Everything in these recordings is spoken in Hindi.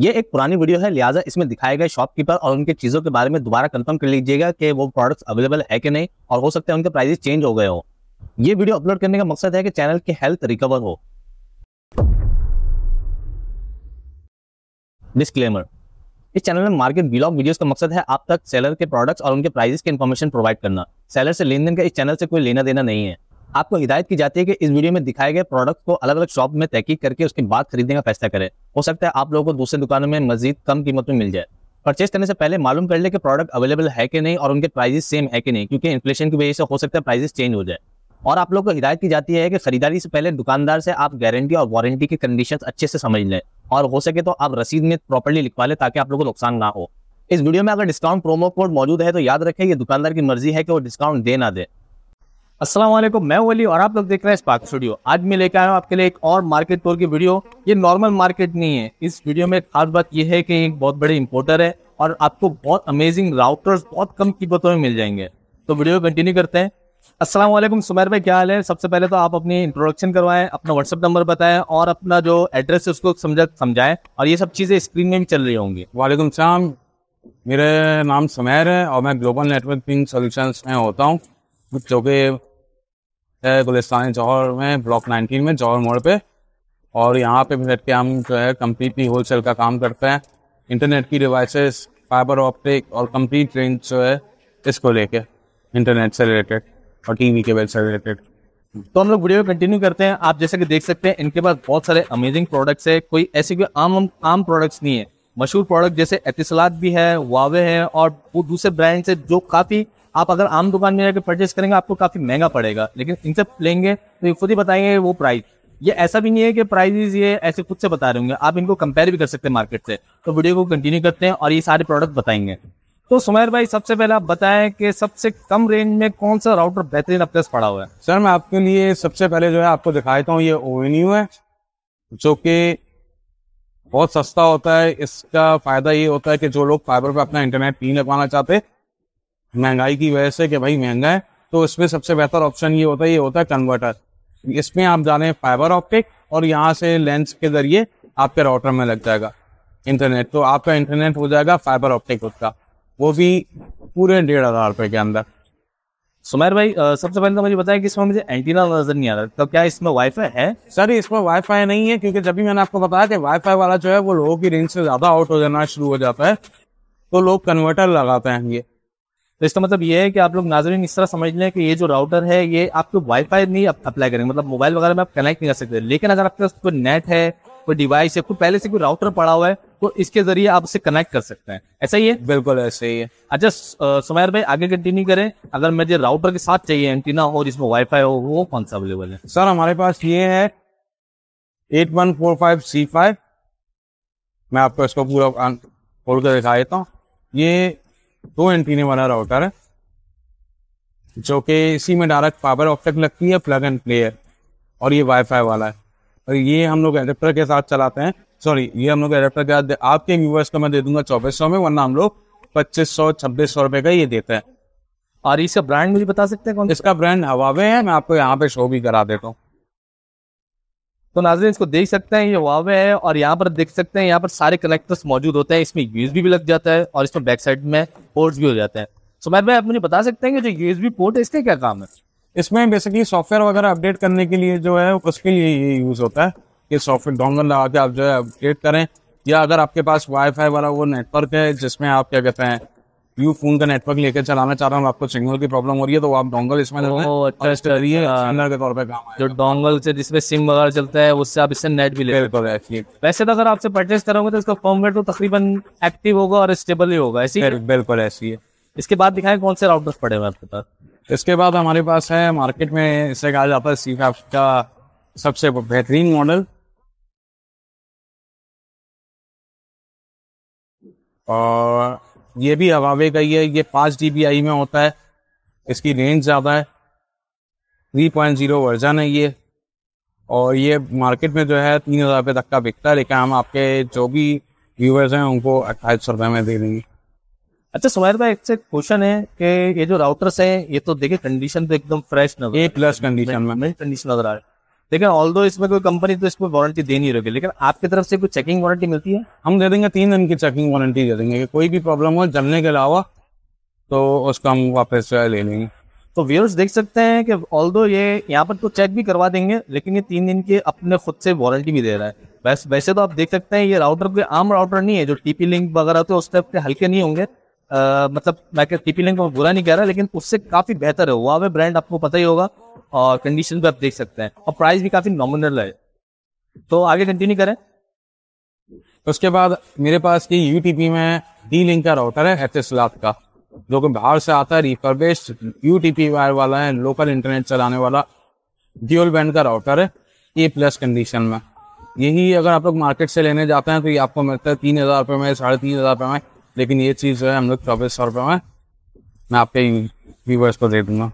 ये एक पुरानी वीडियो है लिहाजा इसमें दिखाए गए शॉपकीपर और उनके चीज़ों के बारे में दोबारा कंफर्म कर लीजिएगा कि वो प्रोडक्ट्स अवेलेबल है कि नहीं और हो सकता है उनके प्राइजेस चेंज हो गए हो ये वीडियो अपलोड करने का मकसद है कि चैनल की हेल्थ रिकवर हो डिस्क्लेमर इस चैनल में मार्केट ब्लॉग वीडियोस का मकसद है आप तक सेलर के प्रोडक्ट्स और उनके प्राइजेस की इन्फॉर्मेशन प्रोवाइड करना सेलर से लेन देन का इस चैनल से कोई लेना देना नहीं है आपको हिदायत की जाती है कि इस वीडियो में दिखाए गए प्रोडक्ट को अलग अलग शॉप में तहकीक करके उसके बाद खरीदने का फैसला करें हो सकता है आप लोगों को दूसरे दुकानों में मजीद कम कीमत में मिल जाए परचेज करने से पहले मालूम कर ले कि प्रोडक्ट अवेलेबल है कि नहीं और उनके प्राइजेस सेम है कि नहीं क्योंकि इन्फ्लेशन की वजह से हो सकता है प्राइजेस चेंज हो जाए और आप लोग को हिदायत की जाती है कि खरीदारी से पहले दुकानदार से आप गारंटी और वारंटी की कंडीशन अच्छे से समझ लें और हो सके तो आप रसीद में प्रॉपरली लिखवा लें ताकि आप लोग को नुकसान ना हो इस वीडियो में अगर डिस्काउंट प्रोमो कोड मौजूद है तो याद रखें ये दुकानदार की मर्जी है कि वो डिस्काउंट दे ना दे असलम मैं वली और आप लोग देख रहे हैं स्पार्क स्टूडियो आज मैं लेकर आया हूँ आपके लिए एक और मार्केट टूर की वीडियो ये नॉर्मल मार्केट नहीं है इस वीडियो में खास बात यह है कि एक बहुत बड़े इंपोर्टर है और आपको बहुत अमेजिंग राउटर्स बहुत कम कीमतों में मिल जाएंगे तो वीडियो कंटिन्यू करते हैं असलम सुमेर भाई क्या हाल है सबसे पहले तो आप अपनी इंट्रोडक्शन करवाएं अपना व्हाट्सअप नंबर बताएं और अपना जो एड्रेस है उसको समझा समझाएं और ये सब चीज़ें स्क्रीन में भी चल रही होंगी वालेकुम सलाम मेरा नाम सुमेर है और मैं ग्लोबल नेटवर्किंग सोल्यूशन में होता हूँ जो कि है गुलिस्तान जौहर में ब्लॉक 19 में जौहर मोड़ पे और यहाँ पे भी बैठ के हम जो है कम्प्लीटली होलसेल का काम करते हैं इंटरनेट की डिवाइसेस फाइबर ऑप्टिक और कम्प्लीट रेंज जो है इसको लेके इंटरनेट से रिलेटेड और टी वी केबल से रिलेटेड तो हम लोग वीडियो कंटिन्यू करते हैं आप जैसे कि देख सकते हैं इनके पास बहुत सारे अमेजिंग प्रोडक्ट्स है कोई ऐसी कोई आम आम प्रोडक्ट्स नहीं है मशहूर प्रोडक्ट जैसे एतिसलाद भी है वावे है और वो दूसरे ब्रांड से जो काफ़ी आप अगर आम दुकान में जाकर परचेस करेंगे आपको काफी महंगा पड़ेगा लेकिन इनसे लेंगे तो ये खुद ही बताएंगे वो प्राइस ये ऐसा भी नहीं है कि प्राइजेस ये ऐसे खुद से बता रहे होंगे आप इनको कंपेयर भी कर सकते हैं मार्केट से तो वीडियो को कंटिन्यू करते हैं और ये सारे प्रोडक्ट बताएंगे तो सुमेर भाई सबसे पहले आप बताएं कि सबसे कम रेंज में कौन सा राउटर बेहतरीन अपने पड़ा हुआ है सर मैं आपके लिए सबसे पहले जो है आपको दिखा देता हूँ ये ओवेन्यू है जो कि बहुत सस्ता होता है इसका फायदा ये होता है कि जो लोग फाइबर पर अपना इंटरनेट नहीं लगवाना चाहते हैं महंगाई की वजह से कि भाई महंगा है तो इसमें सबसे बेहतर ऑप्शन ये होता है ये होता है कन्वर्टर इसमें आप जाने फाइबर ऑप्टिक और यहाँ से लेंस के जरिए आपके राउटर में लग जाएगा इंटरनेट तो आपका इंटरनेट हो जाएगा फाइबर ऑप्टिक उसका वो भी पूरे डेढ़ हज़ार रुपये के अंदर सुमेर भाई सबसे पहले तो मुझे बताया कि इसमें मुझे एंटीना नजर नहीं आ रहा तो क्या इसमें वाईफाई है सर इसमें वाईफाई नहीं है क्योंकि जब भी मैंने आपको बताया कि वाईफाई वाला जो है वो लोगों की रेंज से ज़्यादा आउट हो जाना शुरू हो जाता है तो लोग कन्वर्टर लगाते हैं ये तो इसका मतलब ये है कि आप लोग नाजरीन इस तरह समझ लें कि ये जो राउटर है ये आपको वाईफाई नहीं अप्लाई करेंगे मतलब मोबाइल वगैरह में आप कनेक्ट नहीं कर सकते लेकिन अगर आपके पास कोई नेट है कोई डिवाइस है कोई पहले से कोई राउटर पड़ा हुआ है तो इसके जरिए आप उसे कनेक्ट कर सकते हैं ऐसा ही है बिल्कुल ऐसा ही है अच्छा सुमैर भाई आगे कंटिन्यू करें अगर मुझे राउटर के साथ चाहिए एंटीना हो जिसमें वाईफाई हो वो कौन सा अवेलेबल है सर हमारे पास ये है eight one four five C five मैं आपको इसको पूरा खोल कर दिखा देता हूँ ये दो एंटीने वाला राउटर जो कि इसी में डायरेक्ट पावर ऑप्टिक लगती है प्लग एंड प्ले है और ये वाईफाई वाला है और ये हम लोग एडेप्टर के साथ चलाते हैं सॉरी ये हम लोग एडेप्टर के साथ आपके व्यूवर्स को मैं दे दूंगा चौबीस सौ में वरना हम लोग पच्चीस सौ छब्बीस सौ रुपये का ये देते हैं और इसका ब्रांड मुझे बता सकते हैं कौन इसका ब्रांड हवावे है मैं आपको यहाँ पे शो भी करा देता हूँ तो नाजर इसको देख सकते हैं ये वावे है और यहाँ पर देख सकते हैं यहाँ पर सारे कनेक्टर्स मौजूद होते हैं इसमें यूएसबी भी लग जाता है और इसमें बैक साइड में पोर्ट्स भी हो जाते हैं सो भाई आप मुझे बता सकते हैं कि जो यूएसबी पोर्ट है इसका क्या काम है इसमें बेसिकली सॉफ्टवेयर वगैरह अपडेट करने के लिए जो है उसके लिए ये यूज होता है कि सॉफ्टवेयर डाउनलोड लगा के आप जो है अपडेट करें या अगर आपके पास वाईफाई वाला वो नेटवर्क है जिसमें आप क्या कहते हैं व्यू फोन का नेटवर्क लेकर चलाना चाह रहा हूँ आपको सिग्नल की प्रॉब्लम हो रही है तो आप डोंगल इसमें अच्छा, अच्छा, अच्छा। जो डोंगल से जिसमें सिम वगैरह चलता है उससे आप इससे नेट भी ले वैसे तो अगर आपसे परचेस करोगे तो इसका फॉर्मवेयर तो तकरीबन एक्टिव होगा और स्टेबल ही होगा ऐसी बिल्कुल ऐसी है इसके बाद दिखाएं कौन से राउटर्स पड़े हुए आपके पास इसके बाद हमारे पास है मार्केट में इसे कहा जाता है सीफ का सबसे बेहतरीन मॉडल और ये भी हवावे का ही है ये पाँच डी में होता है इसकी रेंज ज़्यादा है थ्री पॉइंट जीरो वर्जन है ये और ये मार्केट में जो है तीन हज़ार रुपये तक का बिकता है लेकिन हम आपके जो भी व्यूवर्स हैं उनको अट्ठाईस सौ रुपये में दे देंगे अच्छा सुमेर भाई एक क्वेश्चन है कि ये जो राउटर्स हैं ये तो देखिए कंडीशन तो एकदम फ्रेश नजर ए प्लस कंडीशन में कंडीशन नजर आ रहा है लेकिन ऑल दो इसमें कोई कंपनी तो इसमें वारंटी दे नहीं रही लेकिन आपकी तरफ से कोई चेकिंग वारंटी मिलती है हम दे देंगे तीन दिन की चेकिंग वारंटी दे देंगे कोई भी प्रॉब्लम हो जमने के अलावा तो उसका हम वापस ले लेंगे तो व्यूअर्स देख सकते हैं कि ऑल दो ये यहाँ पर तो चेक भी करवा देंगे लेकिन ये तीन दिन की अपने खुद से वारंटी भी दे रहा है वैसे वैसे तो आप देख सकते हैं ये राउटर कोई आम राउटर नहीं है जो टीपी लिंक वगैरह होते तो हैं उस टाइप के हल्के नहीं होंगे मतलब मैं टीपी लिंक बुरा नहीं कह रहा लेकिन उससे काफ़ी बेहतर है हुआ ब्रांड आपको पता ही होगा और कंडीशन भी आप देख सकते हैं और प्राइस भी काफी नॉमिनल है तो आगे कंटिन्यू करें उसके बाद मेरे पास की यूटीपी में डी लिंक का राउटर है एच का जो कि बाहर से आता है रिफर्बेस्ड यूटीपी वायर वाला है लोकल इंटरनेट चलाने वाला ड्यूल बैंड का राउटर है ए प्लस कंडीशन में यही अगर आप लोग मार्केट से लेने जाते हैं तो ये आपको मिलता है तीन हज़ार रुपये में साढ़े तीन हज़ार रुपये में लेकिन ये चीज़ जो है हम लोग चौबीस सौ रुपये में मैं आपके व्यूवर्स को दे दूंगा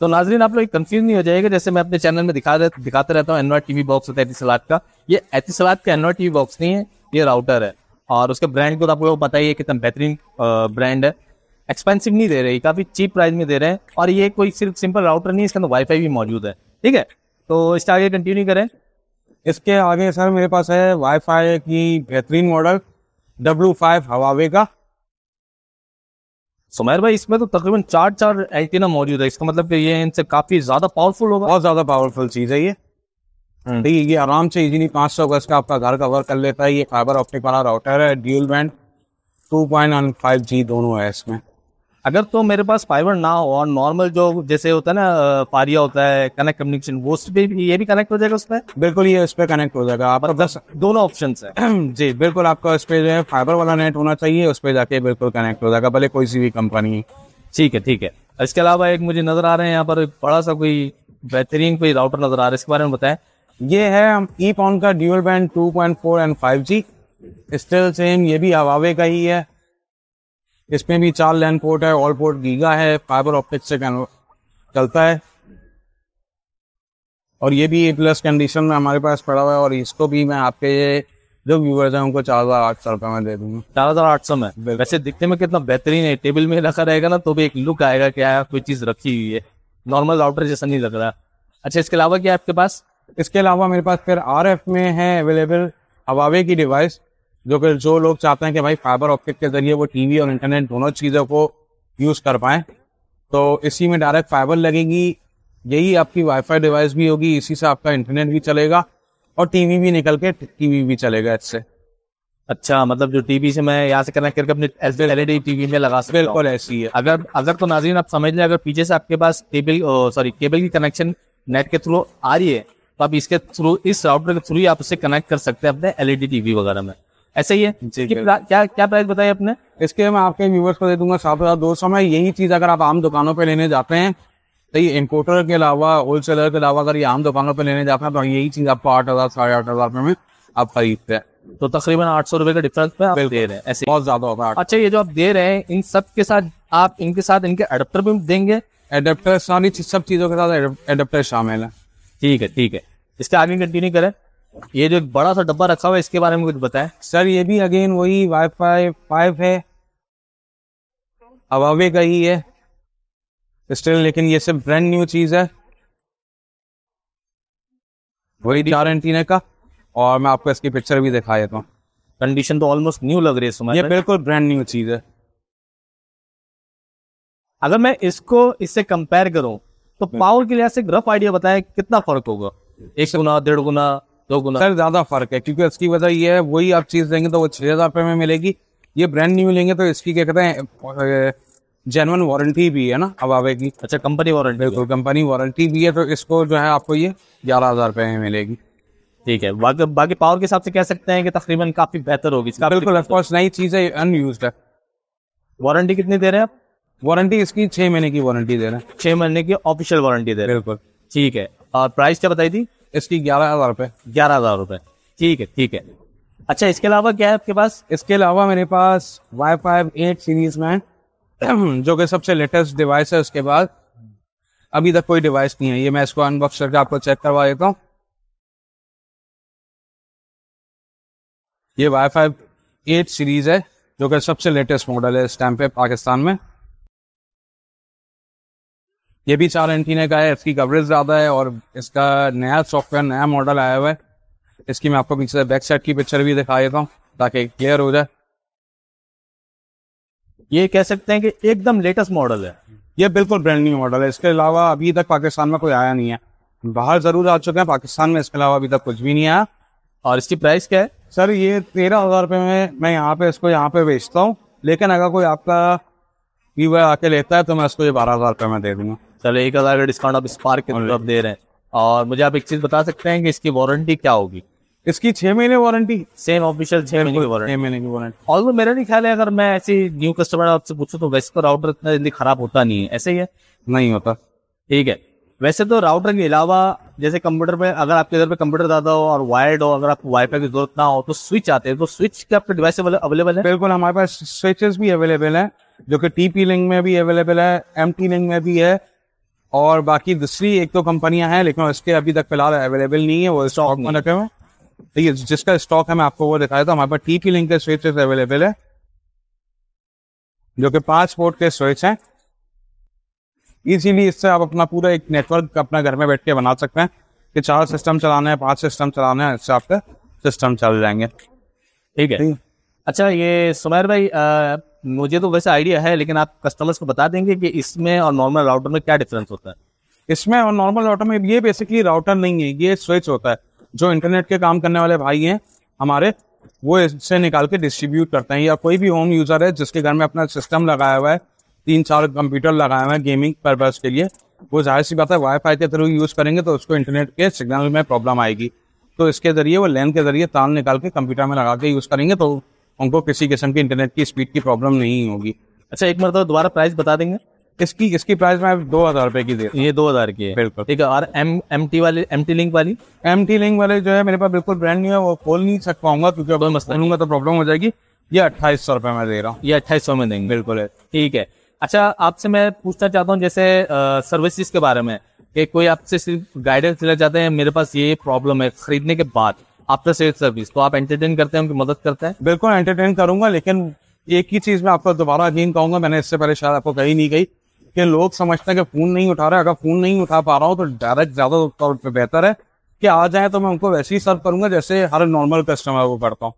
तो नाजरीन आप लोग कंफ्यूज नहीं हो जाएगा जैसे मैं अपने चैनल में दिखा रह, दिखाते रहता हूँ एनवायर टीवी बॉक्स होता है एतिसलाद का ये एतिसलाद का एनवायर टीवी बॉक्स नहीं है ये राउटर है और उसके ब्रांड को तो आपको पता ही है कितना बेहतरीन ब्रांड है एक्सपेंसिव नहीं दे रहे काफ़ी चीप प्राइस में दे रहे हैं और ये कोई सिर्फ सिंपल राउटर नहीं इसके अंदर वाईफाई भी मौजूद है ठीक है तो इसके आगे कंटिन्यू करें इसके आगे सर मेरे पास है वाईफाई की बेहतरीन मॉडल डब्ल्यू फाइव हवावे का सुमेर भाई इसमें तो तकरीबन चार चार एंटीना मौजूद है इसका मतलब कि ये इनसे काफी ज्यादा पावरफुल होगा बहुत ज्यादा पावरफुल चीज है ये है हम्म। ये आराम से इजीली पाँच सौ गज का आपका घर कवर कर लेता है ये फाइबर ऑप्टिक वाला राउटर है dual band two point five G दोनों है इसमें अगर तो मेरे पास फाइबर ना हो और नॉर्मल जो जैसे होता है ना पारिया होता है कनेक्ट कम्युनिकेशन वो भी ये भी कनेक्ट हो जाएगा उसमें बिल्कुल ये उस पर कनेक्ट हो जाएगा आप दस मतलब दोनों ऑप्शन है जी बिल्कुल आपका उस पर जो है फाइबर वाला नेट होना चाहिए उस पर जाके बिल्कुल कनेक्ट हो जाएगा भले कोई सी भी कंपनी ठीक है ठीक है इसके अलावा एक मुझे नजर आ रहे हैं यहाँ पर बड़ा सा कोई बेहतरीन कोई राउटर नजर आ रहा है इसके बारे में बताएं ये है हम ई पॉन का dual band two point four and five G still same ये भी हवावे का ही है इसमें भी चार लैन पोर्ट है ऑल पोर्ट गीगा है फाइबर ऑप्टिक से चलता है और ये भी ए प्लस कंडीशन में हमारे पास पड़ा हुआ है और इसको भी मैं आपके जो व्यूवर्स हैं उनको चार हजार आठ सौ रुपए में दे दूंगा चार हजार आठ सौ में वैसे दिखने में कितना बेहतरीन है टेबल में रखा रहेगा ना तो भी एक लुक आएगा क्या कोई चीज रखी हुई है नॉर्मल राउटर जैसा नहीं लग रहा अच्छा इसके अलावा क्या आपके पास इसके अलावा मेरे पास फिर आर में है अवेलेबल हवावे की डिवाइस जो कि जो लोग चाहते हैं कि भाई फाइबर ऑप्टिक के जरिए वो टीवी और इंटरनेट दोनों चीज़ों को यूज़ कर पाएँ तो इसी में डायरेक्ट फाइबर लगेगी यही आपकी वाईफाई डिवाइस भी होगी इसी से आपका इंटरनेट भी चलेगा और टीवी भी निकल के टीवी भी चलेगा इससे अच्छा मतलब जो टीवी से मैं यहाँ से कनेक्ट करके अपने एलईडी e टीवी में लगा सकता बिल्कुल ऐसी है अगर अगर तो नाजीन आप समझ लें अगर पीछे से आपके पास केबल सॉरी केबल की कनेक्शन नेट के थ्रू आ रही है तो आप इसके थ्रू इस राउटर के थ्रू ही आप उससे कनेक्ट कर सकते हैं अपने एलईडी टीवी e वगैरह में ऐसा ही है इसकी क्या क्या प्राइस बताई आपने इसके मैं आपके व्यूवर्स को दे दूंगा सात हजार दो सौ में यही चीज अगर आप आम दुकानों पर लेने जाते हैं तो ये इम्पोर्टर के अलावा होलसेलर के अलावा अगर ये आम दुकानों पर लेने जाते हैं तो यही चीज आपको आठ हजार साढ़े आठ हजार रुपए में आप खरीदते हैं तो तकरीबन आठ सौ रुपए का डिफरेंस पे आप दे रहे हैं ऐसे बहुत ज्यादा होगा अच्छा ये जो आप दे रहे हैं इन सब के साथ आप इनके साथ इनके एडप्टर भी देंगे एडप्टर सारी सब चीजों के साथ एडप्टर शामिल है ठीक है ठीक है इसके आगे कंटिन्यू करें ये जो बड़ा सा डब्बा रखा हुआ है इसके बारे में कुछ बताएं सर ये भी अगेन वही वाईफाई फाइव है अवावे का ही है स्टिल लेकिन ये सिर्फ ब्रांड न्यू चीज है वही चार एंटीना का और मैं आपको इसकी पिक्चर भी दिखा देता हूँ कंडीशन तो ऑलमोस्ट न्यू लग रही है ये बिल्कुल ब्रांड न्यू चीज है अगर मैं इसको इससे कंपेयर करूं तो पावर हम्म। के लिहाज से रफ आइडिया बताएं कितना फर्क होगा एक गुना डेढ़ गुना दो गुना सर ज्यादा फर्क है क्योंकि इसकी वजह ये है वही आप चीज लेंगे तो वो छह हजार रुपये में मिलेगी ये ब्रांड न्यू लेंगे तो इसकी क्या कहते हैं जेनवन वारंटी भी है ना अब की अच्छा कंपनी वारंटी कंपनी वारंटी भी है तो इसको जो है आपको ये ग्यारह हजार रुपये में मिलेगी ठीक है बाकी बाकी पावर के हिसाब से कह सकते हैं कि तकरीबन काफी बेहतर होगी इसका बिल्कुल नई चीज है अनयूज है वारंटी कितनी दे रहे हैं आप वारंटी इसकी छह महीने की वारंटी दे रहे हैं छह महीने की ऑफिशियल वारंटी दे रहे हैं बिल्कुल ठीक है और प्राइस क्या बताई थी इसकी ग्यारह हजार रुपए ग्यारह हजार रुपए ठीक है ठीक है अच्छा इसके अलावा क्या है आपके पास इसके अलावा मेरे पास वाई फाइव एट सीरीज में जो कि सबसे लेटेस्ट डिवाइस है उसके बाद अभी तक कोई डिवाइस नहीं है ये मैं इसको अनबॉक्स करके आपको चेक करवा देता हूँ ये वाई फाइव एट सीरीज है जो कि सबसे लेटेस्ट मॉडल है इस टाइम पे पाकिस्तान में ये भी चार ने का है इसकी कवरेज ज़्यादा है और इसका नया सॉफ्टवेयर नया मॉडल आया हुआ है इसकी मैं आपको पीछे बैक साइड की पिक्चर भी दिखा देता हूँ ताकि क्लियर हो जाए ये कह सकते हैं कि एकदम लेटेस्ट मॉडल है ये बिल्कुल ब्रांड न्यू मॉडल है इसके अलावा अभी तक पाकिस्तान में कोई आया नहीं है बाहर ज़रूर आ चुके हैं पाकिस्तान में इसके अलावा अभी तक कुछ भी नहीं आया और इसकी प्राइस क्या है सर ये तेरह हज़ार रुपये में मैं यहाँ पे इसको यहाँ पे बेचता हूँ लेकिन अगर कोई आपका व्यूवर आके लेता है तो मैं इसको ये बारह हज़ार रुपये में दे दूंगा चलो एक हज़ार का डिस्काउंट आप स्पार्क के थ्रू दे रहे हैं और मुझे आप एक चीज़ बता सकते हैं कि इसकी वारंटी क्या होगी इसकी छह महीने वारंटी सेम ऑफिशियल छह महीने की वारंटी छह महीने की मेरा नहीं ख्याल है अगर मैं ऐसी न्यू कस्टमर आपसे पूछू तो वैसे तो राउटर इतना जल्दी खराब होता नहीं है ऐसे ही है नहीं होता ठीक है वैसे तो राउटर के अलावा जैसे कंप्यूटर पे अगर आपके घर पे कंप्यूटर ज्यादा हो और वायर्ड हो अगर आपको वाईफाई की जरूरत ना हो तो स्विच आते हैं तो स्विच के आपके डिवाइस अवेलेबल है बिल्कुल हमारे पास स्विचेस भी अवेलेबल है जो कि टीपी लिंक में भी अवेलेबल है एम लिंक में भी है और बाकी दूसरी एक दो तो कंपनियां हैं लेकिन इसके अभी तक फिलहाल अवेलेबल नहीं है वो स्टॉक में रखे हुए ठीक है जिसका स्टॉक है मैं आपको वो दिखाया था हमारे पास टी पी लिंक के स्विच अवेलेबल है जो कि पांच फोर्ट के स्विच हैं इजीली इससे आप अपना पूरा एक नेटवर्क अपना घर में बैठ के बना सकते हैं कि चार सिस्टम चलाना है पांच सिस्टम चलाना है इससे आपके सिस्टम चल जाएंगे ठीक है अच्छा ये सुमेर भाई आ, मुझे तो वैसे आइडिया है लेकिन आप कस्टमर्स को बता देंगे कि इसमें और नॉर्मल राउटर में क्या डिफरेंस होता है इसमें और नॉर्मल राउटर में ये बेसिकली राउटर नहीं है ये स्विच होता है जो इंटरनेट के काम करने वाले भाई हैं हमारे वो इससे निकाल के डिस्ट्रीब्यूट करते हैं या कोई भी होम यूज़र है जिसके घर में अपना सिस्टम लगाया हुआ है तीन चार कंप्यूटर लगाए हुए हैं गेमिंग पर्पज़ के लिए वो जाहिर सी बात है वाईफाई के थ्रू यूज़ करेंगे तो उसको इंटरनेट के सिग्नल में प्रॉब्लम आएगी तो इसके ज़रिए वो लैन के ज़रिए ताल निकाल के कंप्यूटर में लगा के यूज़ करेंगे तो उनको किसी किस्म की इंटरनेट की स्पीड की प्रॉब्लम नहीं होगी अच्छा एक मरतब दोबारा प्राइस बता देंगे इसकी इसकी प्राइस मैं दो हजार रुपए की दे ये दो हजार की है बिल्कुल ठीक है और एम एम टी वाले एम टी लिंक वाली एम टी लिंक वाले जो है मेरे पास बिल्कुल ब्रांड नहीं है वो खोल नहीं सक पाऊंगा क्योंकि अब खोलूंगा तो प्रॉब्लम हो जाएगी ये अट्ठाईस सौ रुपए में दे रहा हूँ ये अट्ठाईस सौ में देंगे बिल्कुल है ठीक है अच्छा आपसे मैं पूछना चाहता हूँ जैसे सर्विसेज के बारे में कि कोई आपसे सिर्फ गाइडेंस लेना चाहते हैं मेरे पास ये प्रॉब्लम है खरीदने के बाद आफ्टर सेल सर्विस तो आप एंटरटेन करते हैं उनकी मदद करते हैं बिल्कुल एंटरटेन करूंगा लेकिन एक ही चीज में आपको दोबारा अगेन कहूंगा मैंने इससे पहले शायद आपको कही नहीं गई कि लोग समझते हैं कि फोन नहीं उठा रहे अगर फोन नहीं उठा पा रहा हूँ तो डायरेक्ट ज्यादा तौर पर बेहतर है कि आ जाए तो मैं उनको वैसे ही सर्व करूंगा जैसे हर नॉर्मल कस्टमर को करता हूँ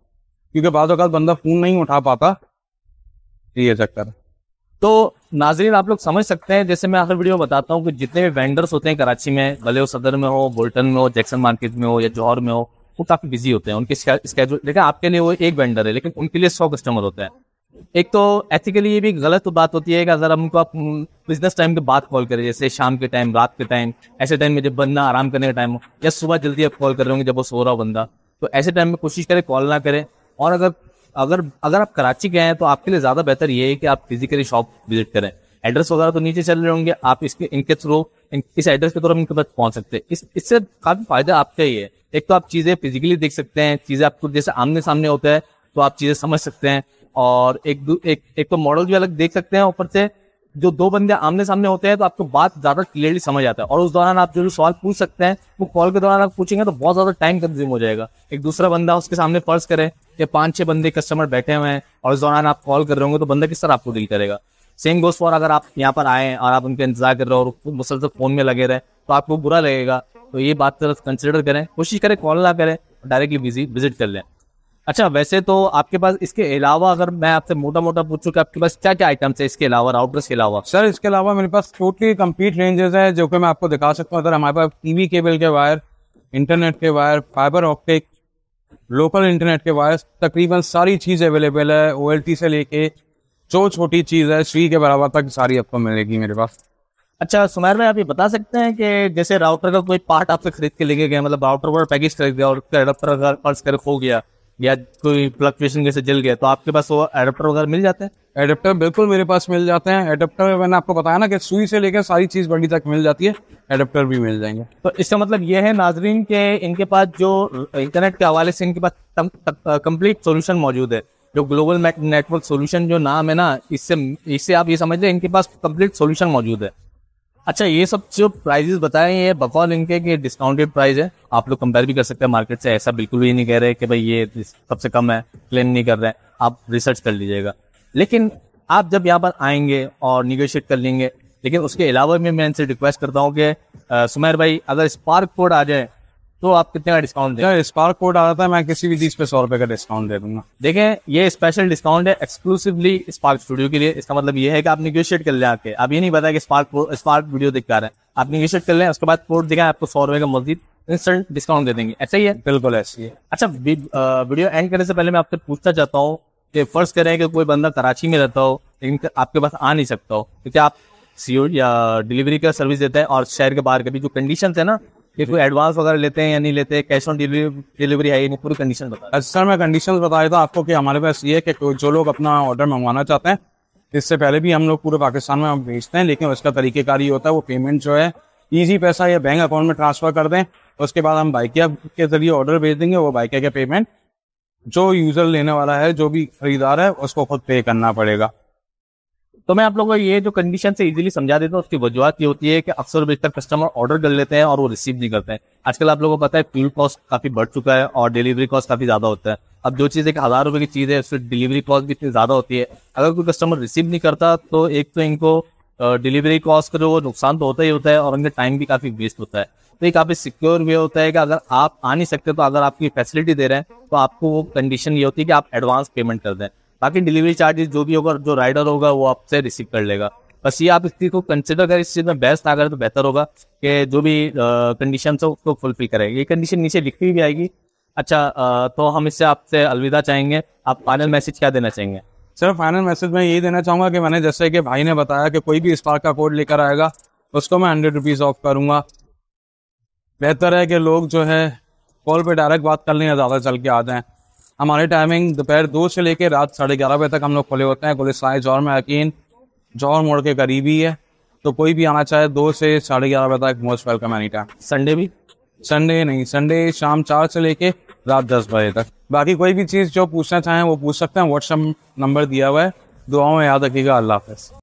क्योंकि बाद अगर बंदा फोन नहीं उठा पाता ये चक्कर तो नाजरीन आप लोग समझ सकते हैं जैसे मैं आखिर वीडियो में बताता हूँ कि जितने भी वेंडर्स होते हैं कराची में भले वो सदर में हो बोल्टन में हो जैक्सन मार्केट में हो या जौहर में हो वो काफी बिजी होते हैं उनके स्केड्यूल देखा आपके लिए वो एक वेंडर है लेकिन उनके लिए सौ कस्टमर होते हैं एक तो एथिकली ये भी गलत बात होती है कि अगर हमको आप बिजनेस टाइम के बाद कॉल करें जैसे शाम के टाइम रात के टाइम ऐसे टाइम में जब बंदा आराम करने का टाइम हो या सुबह जल्दी आप कॉल कर रहे होंगे जब वो सो रहा हो बंदा तो ऐसे टाइम में कोशिश करें कॉल ना करें और अगर अगर अगर आप कराची गए हैं तो आपके लिए ज़्यादा बेहतर ये है कि आप फिजिकली शॉप विजिट करें एड्रेस वगैरह तो नीचे चल रहे होंगे आप इसके इनके थ्रू इस एड्रेस के थ्रू हम इनके पास पहुंच सकते हैं इस, इससे काफ़ी फायदा आपका ही है एक तो आप चीजें फिजिकली देख सकते हैं चीजें आपको जैसे आमने सामने होता है तो आप चीजें समझ सकते हैं और एक एक एक तो मॉडल भी अलग देख सकते हैं ऊपर से जो दो बंदे आमने सामने होते हैं तो आपको बात ज्यादा क्लियरली समझ आता है और उस दौरान आप जो सवाल पूछ सकते हैं वो कॉल के दौरान आप पूछेंगे तो बहुत ज्यादा टाइम कंज्यूम हो जाएगा एक दूसरा बंदा उसके सामने फर्ज करे कि पांच छह बंदे कस्टमर बैठे हुए हैं और उस दौरान आप कॉल कर रहे होंगे तो बंदा किस तरह आपको डील करेगा सेम गोस फॉर अगर आप यहाँ पर आए और आप उनका इंतजार कर रहे हो और मुसलसल फोन में लगे रहे तो आपको बुरा लगेगा तो ये बात तरफ कंसिडर करें कोशिश करें कॉल ना करें डायरेक्टली विजिट विजिट कर लें अच्छा वैसे तो आपके पास इसके अलावा अगर मैं आपसे मोटा मोटा पूछूं कि आपके पास क्या क्या आइटम्स है इसके अलावा राउटर्स के अलावा सर इसके अलावा मेरे पास टोटली कम्प्लीट रेंजेस है जो कि मैं आपको दिखा सकता हूँ सर हमारे पास टीवी केबल के वायर इंटरनेट के wire fibre optic local internet के वायर तकरीबन सारी चीज़ अवेलेबल है ओ से लेके जो छोटी चीज़ है सी के बराबर तक सारी आपको मिलेगी मेरे पास अच्छा सुमैर भाई आप ये बता सकते हैं कि जैसे राउटर का कोई पार्ट आपसे खरीद के लेके गए मतलब राउटर पर पैकेज खरीद गया और उसका अगर पर्स कर खो गया या कोई फ्लक्चुएशन जैसे जल गया तो आपके पास वो एडाप्टर वगैरह मिल जाते हैं एडप्टर बिल्कुल मेरे पास मिल जाते हैं एडप्टर में मैंने आपको बताया ना कि सुई से लेकर सारी चीज़ बड़ी तक मिल जाती है एडप्टर भी मिल जाएंगे तो इसका मतलब ये है नाजरीन के इनके पास जो इंटरनेट के हवाले से इनके पास कम्प्लीट सोल्यूशन मौजूद है जो ग्लोबल नेटवर्क सोल्यूशन जो नाम है ना इससे इससे आप ये समझ रहे इनके पास कम्प्लीट सोल्यूशन मौजूद है अच्छा ये सब जो प्राइजेस बताए ये बकौल इनके कि डिस्काउंटेड प्राइस है आप लोग कंपेयर भी कर सकते हैं मार्केट से ऐसा बिल्कुल भी नहीं कह रहे कि भाई ये सबसे कम है क्लेम नहीं कर रहे हैं आप रिसर्च कर लीजिएगा लेकिन आप जब यहाँ पर आएंगे और निगोशिएट कर लेंगे लेकिन उसके अलावा भी मैं इनसे रिक्वेस्ट करता हूँ कि सुमेर भाई अगर स्पार्क कोड आ जाए तो आप कितने का डिस्काउंट देंगे स्पार्क कोड आ रहा था मैं किसी भी चीज पे सौ रुपए का डिस्काउंट दे दूंगा देखें ये स्पेशल डिस्काउंट है एक्सक्लूसिवली स्पार्क स्टूडियो के लिए इसका मतलब ये है कि आप निगोशिएट कर ले आके आप ये नहीं पता कि स्पार्क स्पार्क वीडियो दिखा रहे हैं आप निगोशिएट कर ले उसके बाद कोड दिखाए आपको सौ रुपए का मजदूर इंस्टेंट डिस्काउंट दे देंगे ऐसा ही है बिल्कुल ऐसी है अच्छा वीडियो एंड करने से पहले मैं आपसे पूछना चाहता हूँ कि फर्ज करें कि कोई बंदा कराची में रहता हो लेकिन आपके पास आ नहीं सकता हो क्योंकि आप सीओ या डिलीवरी का सर्विस देते हैं और शहर के बाहर का भी जो कंडीशन है ना कि कोई एडवांस वगैरह लेते हैं या नहीं लेते हैं कैश ऑन डिलीवरी डिलीवरी आई नहीं पूरी कंडीशन बता सर मैं कंडीशन बताया था आपको कि हमारे पास ये है कि जो लोग अपना ऑर्डर मंगवाना चाहते हैं इससे पहले भी हम लोग पूरे पाकिस्तान में हम भेजते हैं लेकिन उसका तरीकेकार ये होता है वो पेमेंट जो है ईजी पैसा या बैंक अकाउंट में ट्रांसफर कर दें उसके बाद हम बाइकिया के जरिए ऑर्डर भेज देंगे वो बाइकिया का पेमेंट जो यूजर लेने वाला है जो भी खरीदार है उसको खुद पे करना पड़ेगा तो मैं आप लोगों को ये जो कंडीशन से इजीली समझा देता हूँ उसकी वजुआत ये होती है कि अक्सर बेहतर कस्टमर ऑर्डर कर लेते हैं और वो रिसीव नहीं करते हैं आजकल आप लोगों को पता है फ्यूल कॉस्ट काफी बढ़ चुका है और डिलीवरी कॉस्ट काफी ज्यादा होता है अब जो चीज़ एक हजार रुपए की चीज़ है उसमें डिलीवरी कॉस्ट भी इतनी ज्यादा होती है अगर कोई कस्टमर रिसीव नहीं करता तो एक तो इनको डिलीवरी कॉस्ट का जो नुकसान तो होता ही होता है और उनका टाइम भी काफी वेस्ट होता है तो ये काफी सिक्योर वे होता है कि अगर आप आ नहीं सकते तो अगर आपकी फैसिलिटी दे रहे हैं तो आपको वो कंडीशन ये होती है कि आप एडवांस पेमेंट कर दें बाकी डिलीवरी चार्जेस जो भी होगा जो राइडर होगा वो आपसे रिसीव कर लेगा बस ये आप इस चीज़ को कंसिडर करें इस चीज़ में बेस्ट ना करें तो बेहतर होगा कि जो भी कंडीशन है उसको फुलफिल करें ये कंडीशन नीचे लिखी भी आएगी अच्छा आ, तो हम इससे आपसे अलविदा चाहेंगे आप फाइनल मैसेज क्या देना चाहेंगे सर फाइनल मैसेज मैं यही देना चाहूँगा कि मैंने जैसे कि भाई ने बताया कि कोई भी स्पार्क का कोड लेकर आएगा उसको मैं हंड्रेड रुपीज़ ऑफ करूँगा बेहतर है कि लोग जो है कॉल पे डायरेक्ट बात कर लें या ज़्यादा चल के आ जाए हमारे टाइमिंग दोपहर दो से लेकर रात साढ़े ग्यारह बजे तक हम लोग खुले होते हैं गुलिसाए जौहर में यकीन जौहर मोड़ के करीब ही है तो कोई भी आना चाहे दो से साढ़े ग्यारह बजे तक most welcome any time Sunday भी संडे नहीं संडे शाम चार से लेके रात दस बजे तक बाकी कोई भी चीज़ जो पूछना चाहें वो पूछ सकते हैं व्हाट्सएप नंबर दिया हुआ है दुआओं में याद रखिएगा अल्लाह हाफ